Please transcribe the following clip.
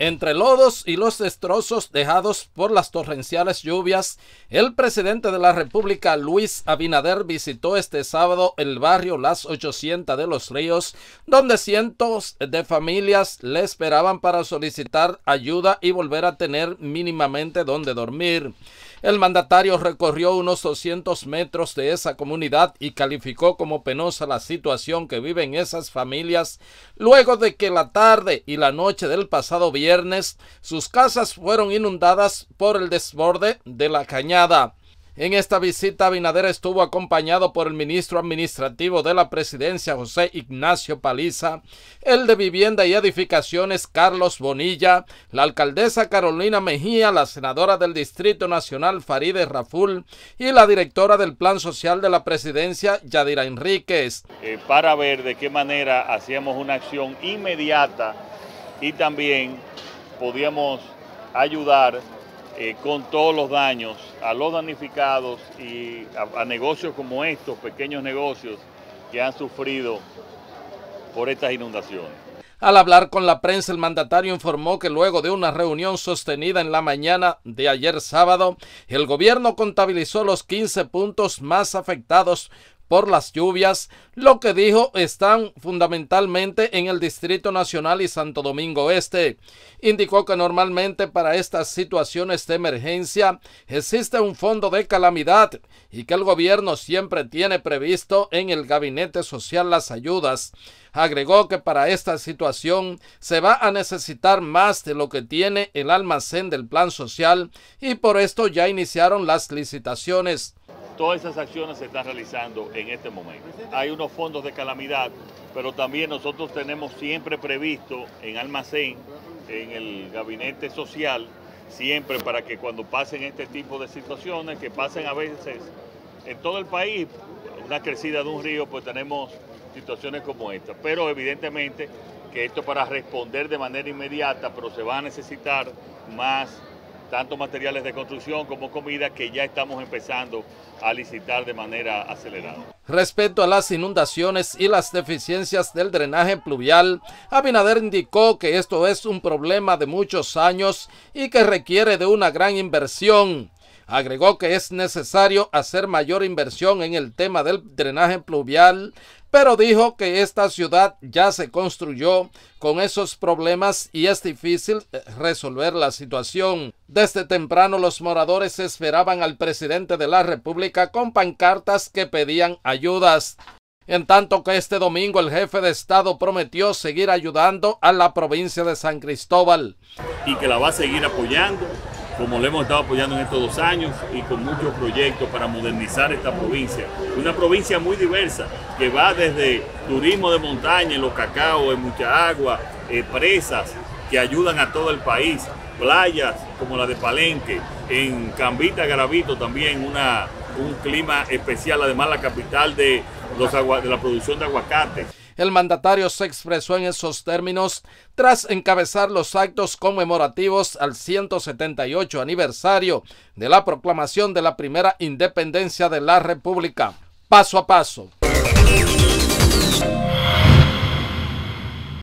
Entre lodos y los destrozos dejados por las torrenciales lluvias, el presidente de la República, Luis Abinader, visitó este sábado el barrio Las 800 de Los Ríos, donde cientos de familias le esperaban para solicitar ayuda y volver a tener mínimamente donde dormir. El mandatario recorrió unos 200 metros de esa comunidad y calificó como penosa la situación que viven esas familias luego de que la tarde y la noche del pasado viernes sus casas fueron inundadas por el desborde de la cañada. En esta visita, Abinader estuvo acompañado por el ministro administrativo de la presidencia, José Ignacio Paliza, el de Vivienda y Edificaciones, Carlos Bonilla, la alcaldesa Carolina Mejía, la senadora del Distrito Nacional, Faride Raful, y la directora del Plan Social de la presidencia, Yadira Enríquez. Eh, para ver de qué manera hacíamos una acción inmediata y también podíamos ayudar eh, con todos los daños a los damnificados y a, a negocios como estos, pequeños negocios que han sufrido por estas inundaciones. Al hablar con la prensa, el mandatario informó que luego de una reunión sostenida en la mañana de ayer sábado, el gobierno contabilizó los 15 puntos más afectados por las lluvias, lo que dijo están fundamentalmente en el Distrito Nacional y Santo Domingo Este. Indicó que normalmente para estas situaciones de emergencia existe un fondo de calamidad y que el gobierno siempre tiene previsto en el gabinete social las ayudas. Agregó que para esta situación se va a necesitar más de lo que tiene el almacén del plan social y por esto ya iniciaron las licitaciones. Todas esas acciones se están realizando en este momento. Hay unos fondos de calamidad, pero también nosotros tenemos siempre previsto en almacén, en el gabinete social, siempre para que cuando pasen este tipo de situaciones, que pasen a veces en todo el país, una crecida de un río, pues tenemos situaciones como esta. Pero evidentemente que esto para responder de manera inmediata, pero se va a necesitar más tanto materiales de construcción como comida que ya estamos empezando a licitar de manera acelerada. Respecto a las inundaciones y las deficiencias del drenaje pluvial, Abinader indicó que esto es un problema de muchos años y que requiere de una gran inversión. Agregó que es necesario hacer mayor inversión en el tema del drenaje pluvial, pero dijo que esta ciudad ya se construyó con esos problemas y es difícil eh, resolver la situación. Desde temprano los moradores esperaban al presidente de la República con pancartas que pedían ayudas. En tanto que este domingo el jefe de Estado prometió seguir ayudando a la provincia de San Cristóbal. Y que la va a seguir apoyando como le hemos estado apoyando en estos dos años y con muchos proyectos para modernizar esta provincia. Una provincia muy diversa que va desde turismo de montaña, en los cacao, en mucha agua, eh, presas que ayudan a todo el país, playas como la de Palenque, en Cambita, Garavito también una, un clima especial, además la capital de, los, de la producción de aguacate. El mandatario se expresó en esos términos tras encabezar los actos conmemorativos al 178 aniversario de la proclamación de la primera independencia de la República. Paso a paso.